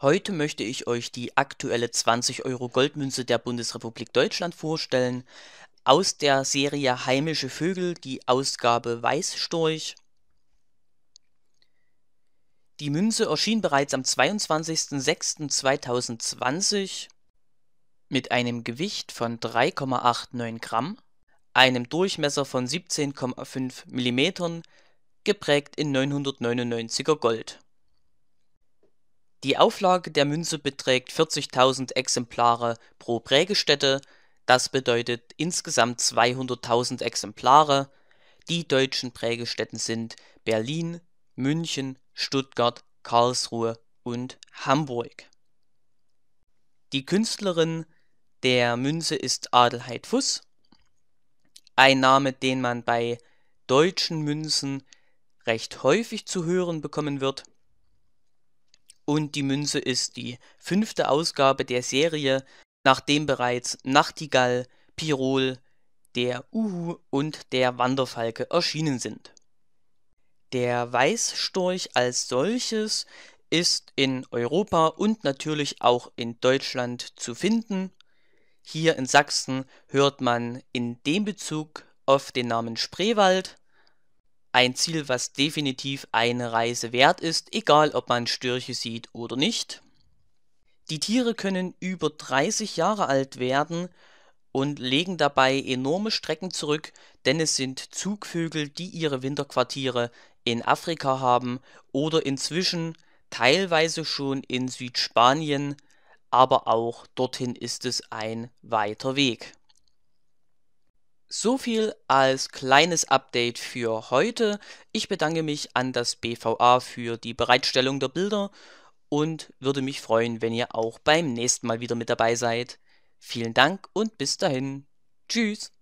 Heute möchte ich euch die aktuelle 20 Euro Goldmünze der Bundesrepublik Deutschland vorstellen. Aus der Serie Heimische Vögel, die Ausgabe Weißstorch. Die Münze erschien bereits am 22.06.2020 mit einem Gewicht von 3,89 Gramm, einem Durchmesser von 17,5 mm, geprägt in 999er Gold. Die Auflage der Münze beträgt 40.000 Exemplare pro Prägestätte, das bedeutet insgesamt 200.000 Exemplare. Die deutschen Prägestätten sind Berlin, München, Stuttgart, Karlsruhe und Hamburg. Die Künstlerin der Münze ist Adelheid Fuss, ein Name, den man bei deutschen Münzen recht häufig zu hören bekommen wird und die Münze ist die fünfte Ausgabe der Serie, nachdem bereits Nachtigall, Pirol, der Uhu und der Wanderfalke erschienen sind. Der Weißstorch als solches ist in Europa und natürlich auch in Deutschland zu finden. Hier in Sachsen hört man in dem Bezug oft den Namen Spreewald. Ein Ziel, was definitiv eine Reise wert ist, egal ob man Störche sieht oder nicht. Die Tiere können über 30 Jahre alt werden und legen dabei enorme Strecken zurück, denn es sind Zugvögel, die ihre Winterquartiere in Afrika haben oder inzwischen teilweise schon in Südspanien, aber auch dorthin ist es ein weiter Weg. So viel als kleines Update für heute. Ich bedanke mich an das BVA für die Bereitstellung der Bilder und würde mich freuen, wenn ihr auch beim nächsten Mal wieder mit dabei seid. Vielen Dank und bis dahin. Tschüss.